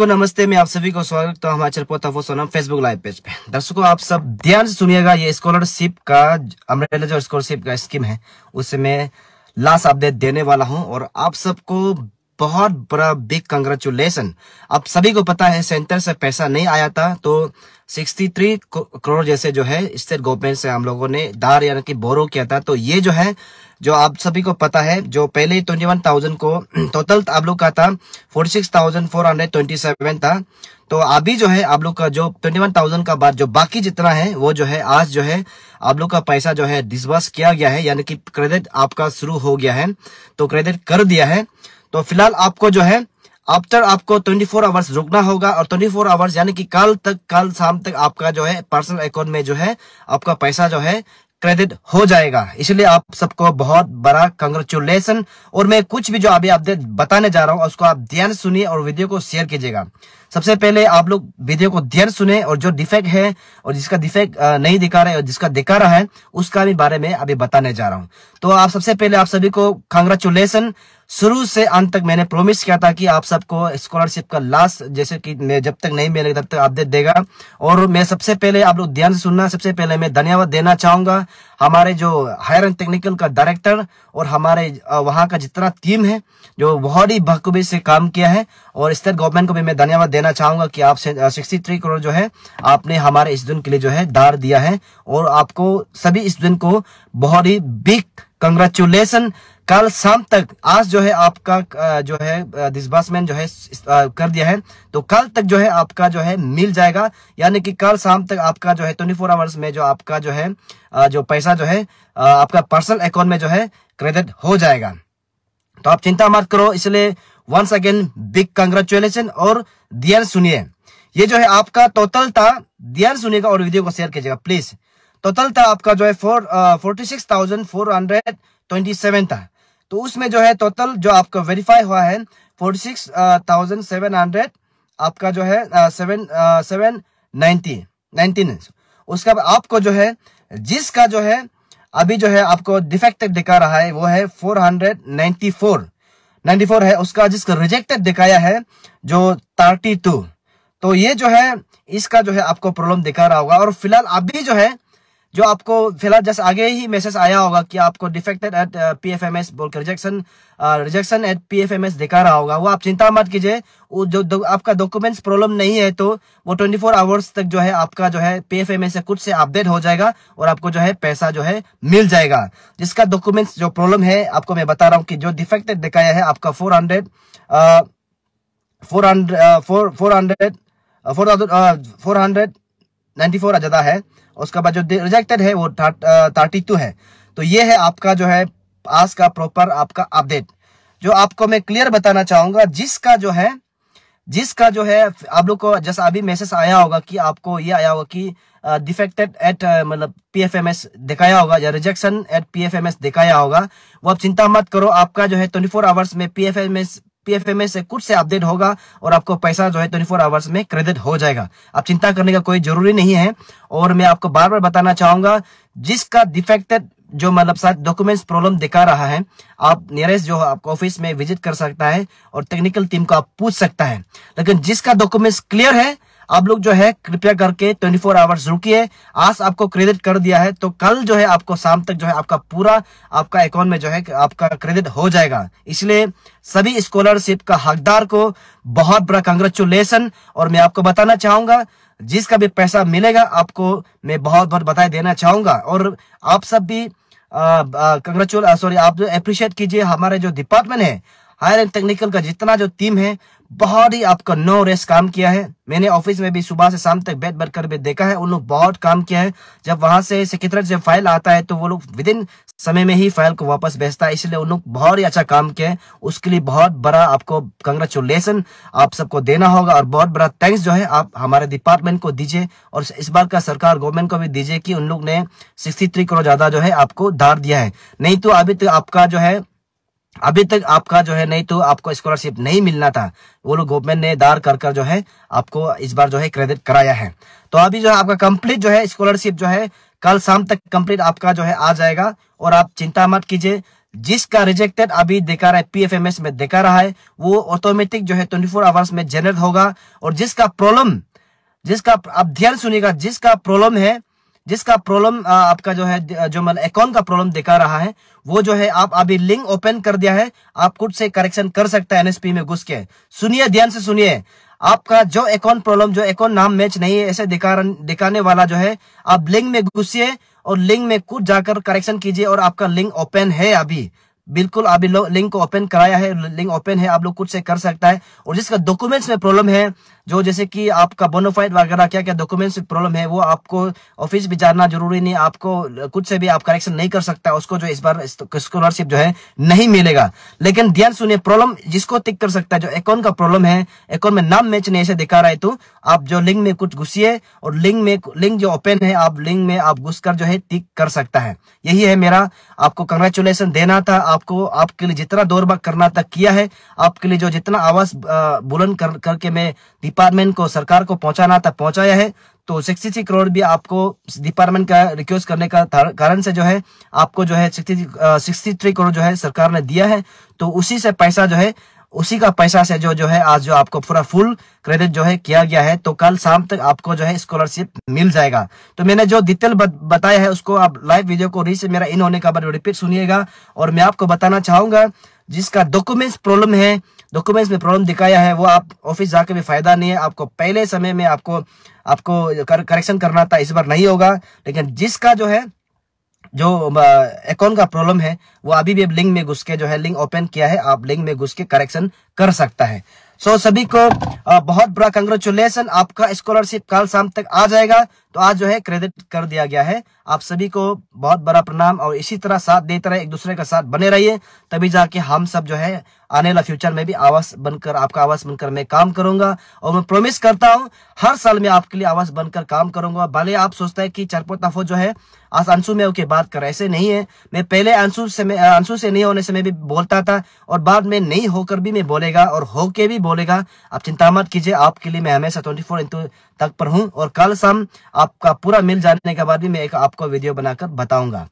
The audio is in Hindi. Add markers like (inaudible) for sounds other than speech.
दर्शकों नमस्ते मैं आप सभी को स्वागत करता हूँ हमारे तो सोनम फेसबुक लाइव पेज पे दर्शकों आप सब ध्यान से सुनिएगा ये स्कॉलरशिप का अमरेला जो स्कॉलरशिप का स्कीम है उससे मैं लास्ट अपडेट देने वाला हूँ और आप सबको बहुत बड़ा बिग कंग्रेचुलेसन अब सभी को पता है सेंटर से पैसा नहीं आया था तो 63 करोड़ जैसे जो है स्टेट गवर्नमेंट से हम लोगों ने दार यानी कि बोरो किया था तो ये जो है जो आप सभी को पता है जो पहले 21,000 को टोटल (clears throat) आप लोग का था 46,427 था तो अभी जो है आप लोग का जो ट्वेंटी वन थाउजेंड का बाद जो बाकी जितना है वो जो है आज जो है आप लोग का पैसा जो है डिसबर्स किया गया है यानी कि क्रेडिट आपका शुरू हो गया है तो क्रेडिट कर दिया है तो फिलहाल आपको जो है आफ्टर आपको 24 फोर आवर्स रुकना होगा और 24 फोर आवर्स यानी कि कल तक कल शाम तक आपका जो है पर्सनल अकाउंट में जो है आपका पैसा जो है क्रेडिट हो जाएगा इसलिए आप सबको बहुत बड़ा कंग्रेचुलेसन और मैं कुछ भी जो अभी अपडेट बताने जा रहा हूँ उसको आप ध्यान सुनिए और वीडियो को शेयर कीजिएगा सबसे पहले आप लोग वीडियो को ध्यान सुने और जो डिफेक्ट है और जिसका डिफेक्ट नहीं दिखा रहा है और जिसका दिखा रहा है उसका भी बारे में अभी बताने जा रहा हूँ तो आप सबसे पहले आप सभी को कांग्रेचुलेसन शुरू से अंत तक मैंने प्रोमिस किया था कि आप सबको स्कॉलरशिप का लास्ट जैसे कि मैं जब तक नहीं मिलेगा तब तक अपडेट देगा और मैं सबसे पहले आप लोग ध्यान से सुनना सबसे पहले मैं धन्यवाद देना चाहूंगा हमारे जो हायर एंड टेक्निकल का डायरेक्टर और हमारे वहां का जितना टीम है जो बहुत ही बखूबी से काम किया है और स्टेट गवर्नमेंट को भी मैं धन्यवाद देना चाहूंगा कि आप सिक्सटी थ्री करोड़ जो है आपने हमारे इस दिन के लिए जो है दार दिया है और आपको सभी इस दिन को बहुत ही बिग कंग्रेचुलेसन कल शाम तक आज जो है आपका जो है डिसबर्समेंट जो है कर दिया है तो कल तक जो है आपका जो है मिल जाएगा यानी कि कल शाम तक आपका जो है ट्वेंटी फोर आवर्स में जो आपका जो है जो पैसा जो है आपका पर्सनल अकाउंट में जो है क्रेडिट हो जाएगा तो आप चिंता मत करो इसलिए वंस अगेन बिग कंग्रेचुलेशन और ध्यान सुनिए ये जो है आपका टोटल था ध्यान सुनिएगा और वीडियो को शेयर कीजिएगा प्लीज टोटल था आपका जो है four forty six thousand four hundred twenty seven था तो उसमें जो है टोटल जो आपका वेरीफाई हुआ है forty six thousand seven hundred आपका जो है सेवन सेवन नाइनटी नाइनटीन उसका आपको जो है जिसका जो है अभी जो है आपको डिफेक्टेड दिखा रहा है वो है four hundred ninety four four है उसका जिसका रिजेक्टेड दिखाया है जो थर्टी टू तो ये जो है इसका जो है आपको प्रॉब्लम दिखा रहा होगा और फिलहाल अभी जो है जो आपको फिलहाल जस्ट आगे ही मैसेज आया होगा कि आपको defected at P F M S बोलकर rejection rejection at P F M S दिखा रहा होगा वो आप चिंता मत कीजिए वो जो दो, आपका डॉक्यूमेंट्स प्रॉब्लम नहीं है तो वो 24 फोर आवर्स तक जो है आपका जो है पी एफ एम एस से कुछ से अपडेट हो जाएगा और आपको जो है पैसा जो है मिल जाएगा जिसका डॉक्यूमेंट्स जो प्रॉब्लम है आपको मैं बता रहा हूँ कि जो डिफेक्टेड दिखाया है आपका four hundred four hundred four hundred four four hundred ninety four आ जाता है उसके बाद जो रिजेक्टेड है वो थर्टी टू है तो ये है आपका जो है आज का प्रॉपर आपका अपडेट जो आपको मैं क्लियर बताना चाहूंगा जिसका जो है जिसका जो है आप लोग को जैसा अभी मैसेज आया होगा कि आपको ये आया होगा कि डिफेक्टेड एट मतलब पीएफएमएस दिखाया होगा या रिजेक्शन एट पीएफएमएस दिखाया होगा वो आप चिंता मत करो आपका जो है 24 आवर्स में पीएफएमएस पीएफएमए से कुछ से अपडेट होगा और आपको पैसा जो है ट्वेंटी फोर आवर्स में क्रेडिट हो जाएगा आप चिंता करने का कोई जरूरी नहीं है और मैं आपको बार बार बताना चाहूंगा जिसका डिफेक्टेड जो मतलब साथ डॉक्यूमेंट्स प्रॉब्लम दिखा रहा है आप नियरेस्ट जो आपको ऑफिस में विजिट कर सकता है और टेक्निकल टीम को आप पूछ सकता है लेकिन जिसका डॉक्यूमेंट्स क्लियर है आप लोग जो है कृपया करके 24 फोर आवर्स रुकी आज आपको क्रेडिट कर दिया है तो कल जो है आपको शाम तक जो है आपका पूरा आपका अकाउंट में जो है आपका क्रेडिट हो जाएगा इसलिए सभी स्कॉलरशिप का हकदार को बहुत बड़ा कंग्रेचुलेसन और मैं आपको बताना चाहूंगा जिसका भी पैसा मिलेगा आपको मैं बहुत बहुत बधाई देना चाहूंगा और आप सब भी कंग्रेचुल सॉरी आप जो अप्रिशिएट कीजिए हमारे जो डिपार्टमेंट है हायर एंड टेक्निकल का जितना जो टीम है बहुत ही आपका नो रेस काम किया है मैंने ऑफिस में भी सुबह से शाम तक बैठ बैठ कर भी देखा है उन लोग बहुत काम किया है जब वहां से सेक्रेटर जब फाइल आता है तो वो लोग विद इन समय में ही फाइल को वापस भेजता है इसलिए उन लोग बहुत ही अच्छा काम किया है उसके लिए बहुत बड़ा आपको कंग्रेचुलेसन आप सबको देना होगा और बहुत बड़ा थैंक्स जो है आप हमारे डिपार्टमेंट को दीजिए और इस बार का सरकार गवर्नमेंट को भी दीजिए कि उन लोग ने सिक्सटी करोड़ ज्यादा जो है आपको धार दिया है नहीं तो अभी तक तो आपका जो है अभी तक आपका जो है नहीं तो आपको स्कॉलरशिप नहीं मिलना था वो लोग गवर्नमेंट ने दार कर कर जो है आपको इस बार जो है क्रेडिट कराया है तो अभी जो है आपका कंप्लीट जो है स्कॉलरशिप जो है कल शाम तक कंप्लीट आपका जो है आ जाएगा और आप चिंता मत कीजिए जिसका रिजेक्टेड अभी दिखा रहा है पीएफएमएस में दिखा रहा है वो ऑटोमेटिक जो है ट्वेंटी फोर आवर्स में जनरेट होगा और जिसका प्रॉब्लम जिसका आप ध्यान सुनिएगा जिसका प्रॉब्लम है जिसका प्रॉब्लम आपका जो है जो मतलब अकाउंट का प्रॉब्लम दिखा रहा है वो जो है आप अभी लिंक ओपन कर दिया है आप खुद से करेक्शन कर सकते हैं एनएसपी में घुस के सुनिए ध्यान से सुनिए आपका जो अकाउंट प्रॉब्लम जो अकाउंट नाम मैच नहीं है ऐसे दिखा दिखाने वाला जो है आप लिंक में घुसिए और लिंक में खुद जाकर करेक्शन कीजिए और आपका लिंक ओपन है अभी बिल्कुल अभी लिंक को ओपन कराया है लिंक ओपन है आप लोग खुद से कर सकता है और जिसका डॉक्यूमेंट्स में प्रॉब्लम है जो जैसे कि आपका बोनोफाइड वगैरह क्या क्या डॉक्यूमेंट्स प्रॉब्लम है वो आपको ऑफिस भी जाना जरूरी नहीं आपको कुछ से भी आप करेक्शन नहीं कर सकता उसको जो इस बार स्कॉलरशिप जो है नहीं मिलेगा लेकिन ध्यान सुनिए प्रॉब्लम जिसको टिक कर सकता है जो अकाउंट का प्रॉब्लम है अकाउंट में नाम मैच नहीं ऐसे दिखा रहा है तो आप जो लिंक में कुछ घुसिए और लिंक में लिंक जो ओपन है आप लिंक में आप घुस जो है टिक कर सकता है यही है मेरा आपको कंग्रेचुलेसन देना था आपको आपके लिए जितना दौर करना था किया है आपके लिए जो जितना आवाज बुलंद करके मैं डिपार्टमेंट को सरकार को पहुंचाना था पहुंचाया है तो सिक्सटी करोड़ भी आपको डिपार्टमेंट का रिक्वेस्ट करने का कारण से जो है आपको जो है सिक्सटी थ्री करोड़ जो है सरकार ने दिया है तो उसी से पैसा जो है उसी का पैसा से जो जो है आज जो आपको पूरा फुल क्रेडिट जो है किया गया है तो कल शाम तक आपको जो है स्कॉलरशिप मिल जाएगा तो मैंने जो डिटेल बताया है उसको आप लाइव वीडियो को रीच मेरा इन होने का बार रिपीट सुनिएगा और मैं आपको बताना चाहूंगा जिसका डॉक्यूमेंट्स प्रॉब्लम है डॉक्यूमेंट्स में प्रॉब्लम दिखाया है वो आप ऑफिस जाके भी फायदा नहीं है आपको पहले समय में आपको आपको करेक्शन करना था इस बार नहीं होगा लेकिन जिसका जो है जो अकाउंट का प्रॉब्लम है वो अभी भी लिंक में घुस के जो है लिंक ओपन किया है आप लिंक में घुस के करेक्शन कर सकता है सो so, सभी को बहुत बड़ा कंग्रेचुलेसन आपका स्कॉलरशिप कल शाम तक आ जाएगा तो आज जो है क्रेडिट कर दिया गया है आप सभी को बहुत बड़ा प्रणाम और इसी तरह साथ देते रहे एक दूसरे के साथ बने रहिए तभी जाके हम सब जो है आने वाला फ्यूचर में भी आवास बनकर आपका आवास बनकर मैं काम करूंगा और मैं प्रोमिस करता हूँ हर साल में आपके लिए आवास बनकर काम करूंगा भले आप सोचते हैं कि चरपोताफो जो है आज अंशु में होके बात कर ऐसे नहीं है मैं पहले अंशु से अंशु से नहीं होने से मैं भी बोलता था और बाद में नहीं होकर भी मैं बोलेगा और होके भी बोलेगा आप चिंता मत कीजिए आपके लिए मैं हमेशा ट्वेंटी फोर इंटू तक पर हूँ और कल शाम आपका पूरा मिल जाने के बाद भी मैं एक आपको वीडियो बनाकर बताऊंगा